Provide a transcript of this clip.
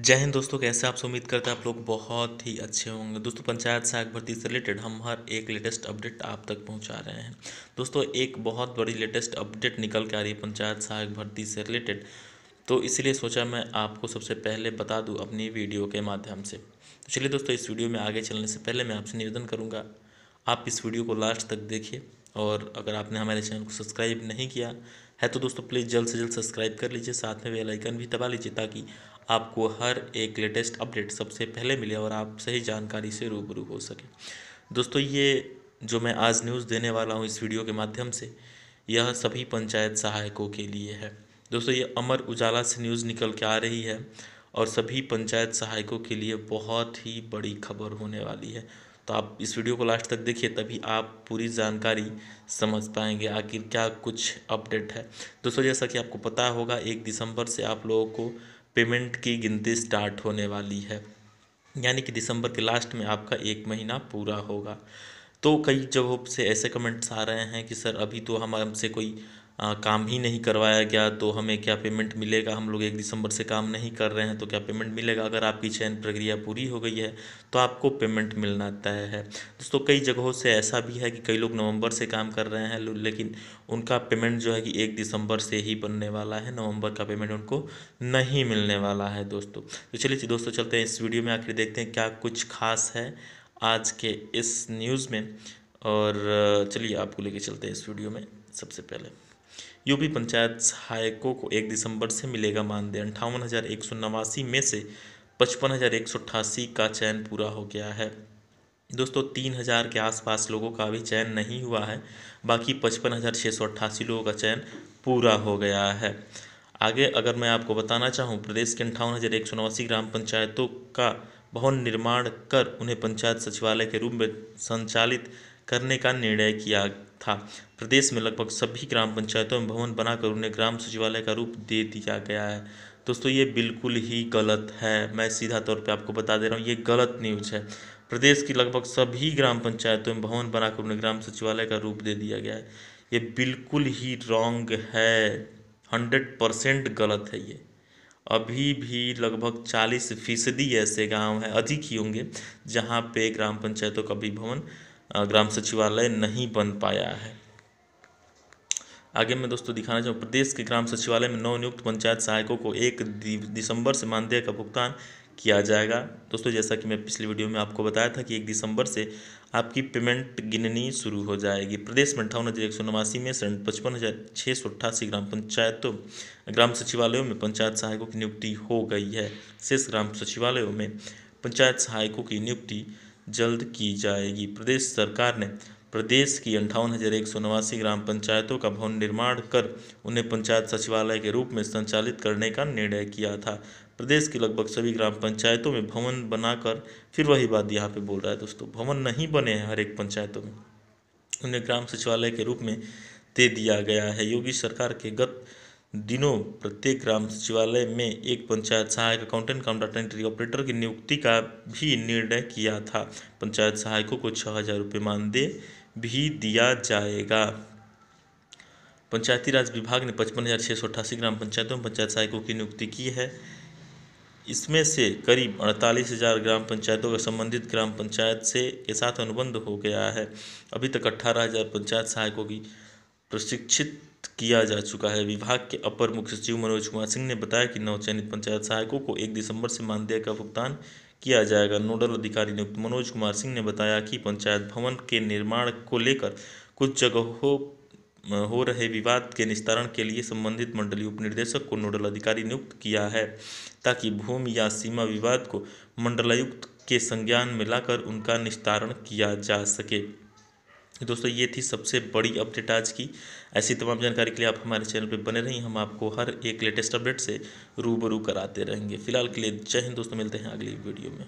जय हिंद दोस्तों कैसे आप उम्मीद करते हैं आप लोग बहुत ही अच्छे होंगे दोस्तों पंचायत सहायक भर्ती से रिलेटेड हम हर एक लेटेस्ट अपडेट आप तक पहुंचा रहे हैं दोस्तों एक बहुत बड़ी लेटेस्ट अपडेट निकल के आ रही है पंचायत सहायक भर्ती से रिलेटेड तो इसलिए सोचा मैं आपको सबसे पहले बता दूँ अपनी वीडियो के माध्यम से तो चलिए दोस्तों इस वीडियो में आगे चलने से पहले मैं आपसे निवेदन करूँगा आप इस वीडियो को लास्ट तक देखिए और अगर आपने हमारे चैनल को सब्सक्राइब नहीं किया है तो दोस्तों प्लीज़ जल्द से जल्द सब्सक्राइब कर लीजिए साथ में बेल आइकन भी दबा लीजिए ताकि आपको हर एक लेटेस्ट अपडेट सबसे पहले मिले और आप सही जानकारी से रूबरू हो सकें दोस्तों ये जो मैं आज न्यूज़ देने वाला हूँ इस वीडियो के माध्यम से यह सभी पंचायत सहायकों के लिए है दोस्तों ये अमर उजाला से न्यूज़ निकल के आ रही है और सभी पंचायत सहायकों के लिए बहुत ही बड़ी खबर होने वाली है तो आप इस वीडियो को लास्ट तक देखिए तभी आप पूरी जानकारी समझ पाएंगे आखिर क्या कुछ अपडेट है दोस्तों जैसा कि आपको पता होगा एक दिसंबर से आप लोगों को पेमेंट की गिनती स्टार्ट होने वाली है यानी कि दिसंबर के लास्ट में आपका एक महीना पूरा होगा तो कई जगहों से ऐसे कमेंट्स आ रहे हैं कि सर अभी तो हम हमसे कोई काम ही नहीं करवाया गया तो हमें क्या पेमेंट मिलेगा हम लोग एक दिसंबर से काम नहीं कर रहे हैं तो क्या पेमेंट मिलेगा अगर आपकी चयन प्रक्रिया पूरी हो गई है तो आपको पेमेंट मिलना तय है दोस्तों कई जगहों से ऐसा भी है कि कई लोग नवंबर से काम कर रहे हैं लेकिन उनका पेमेंट जो है कि एक दिसंबर से ही बनने वाला है नवंबर का पेमेंट उनको नहीं मिलने वाला है दोस्तों तो चलिए दोस्तों चलते हैं इस वीडियो में आखिर देखते हैं क्या कुछ खास है आज के इस न्यूज़ में और चलिए आपको लेके चलते हैं इस वीडियो में सबसे पहले यूपी पंचायत सहायकों को एक दिसंबर से मिलेगा मानदेय अंठावन हज़ार एक सौ नवासी में से पचपन हज़ार एक सौ अट्ठासी का चयन पूरा हो गया है दोस्तों तीन हज़ार के आसपास लोगों का अभी चयन नहीं हुआ है बाकी पचपन हज़ार छः सौ अट्ठासी लोगों का चयन पूरा हो गया है आगे अगर मैं आपको बताना चाहूँ प्रदेश के अंठावन हज़ार एक सौ नवासी ग्राम पंचायतों का भवन निर्माण कर उन्हें पंचायत सचिवालय के रूप में संचालित करने का निर्णय किया था प्रदेश में लगभग सभी ग्राम पंचायतों में भवन बनाकर उन्हें ग्राम सचिवालय का रूप दे दिया गया है दोस्तों ये बिल्कुल ही गलत है मैं सीधा तौर पे आपको बता दे रहा हूँ ये गलत न्यूज़ है प्रदेश की लगभग सभी ग्राम पंचायतों में भवन बनाकर उन्हें ग्राम सचिवालय का रूप दे दिया गया है ये बिल्कुल ही रॉन्ग है हंड्रेड परसेंट गलत है ये अभी भी लगभग चालीस फीसदी ऐसे गांव हैं अधिक ही होंगे जहां पे ग्राम पंचायतों का भी भवन ग्राम सचिवालय नहीं बन पाया है आगे मैं दोस्तों दिखाना चाहूँ प्रदेश के ग्राम सचिवालय में नवनियुक्त पंचायत सहायकों को एक दिसंबर से मानदेय का भुगतान किया जाएगा दोस्तों जैसा कि मैं पिछली वीडियो में आपको बताया था कि एक दिसंबर से आपकी पेमेंट गिननी शुरू हो जाएगी प्रदेश में अट्ठावन हज़ार एक सौ नवासी में पचपन हज़ार छः सौ अट्ठासी ग्राम पंचायतों ग्राम सचिवालयों में पंचायत सहायकों की नियुक्ति हो गई है शेष ग्राम सचिवालयों में पंचायत सहायकों की नियुक्ति जल्द की जाएगी प्रदेश सरकार ने प्रदेश की अंठावन हज़ार एक सौ नवासी ग्राम पंचायतों का भवन निर्माण कर उन्हें पंचायत सचिवालय के रूप में संचालित करने का निर्णय किया था प्रदेश की लगभग सभी ग्राम पंचायतों में भवन बनाकर फिर वही बात यहाँ पे बोल रहा है दोस्तों भवन नहीं बने हैं हर एक पंचायतों में उन्हें ग्राम सचिवालय के रूप में दे दिया गया है योगी सरकार के गत दिनों प्रत्येक ग्राम सचिवालय में एक पंचायत सहायक accountant cum data entry operator की नियुक्ति का भी निर्णय किया था पंचायत सहायकों को छः हज़ार रुपये मानदेय भी दिया जाएगा पंचायती राज विभाग ने पचपन हज़ार छः सौ अठासी ग्राम पंचायतों में पंचायत सहायकों की नियुक्ति की है इसमें से करीब अड़तालीस हज़ार ग्राम पंचायतों का संबंधित ग्राम पंचायत से के साथ अनुबंध हो गया है अभी तक अट्ठारह हज़ार पंचायत सहायकों की प्रशिक्षित किया जा चुका है विभाग के अपर मुख्य सचिव मनोज कुमार सिंह ने बताया कि नवचयनित पंचायत सहायकों को एक दिसंबर से मानदेय का भुगतान किया जाएगा नोडल अधिकारी नियुक्त मनोज कुमार सिंह ने बताया कि पंचायत भवन के निर्माण को लेकर कुछ जगहों हो रहे विवाद के निस्तारण के लिए संबंधित मंडलीय उपनिर्देशक को नोडल अधिकारी नियुक्त किया है ताकि भूमि या सीमा विवाद को मंडलायुक्त के संज्ञान में लाकर उनका निस्तारण किया जा सके दोस्तों ये थी सबसे बड़ी अपडेट आज की ऐसी तमाम जानकारी के लिए आप हमारे चैनल पर बने रहें हम आपको हर एक लेटेस्ट अपडेट से रूबरू कराते रहेंगे फिलहाल के लिए जय हिंद दोस्तों मिलते हैं अगली वीडियो में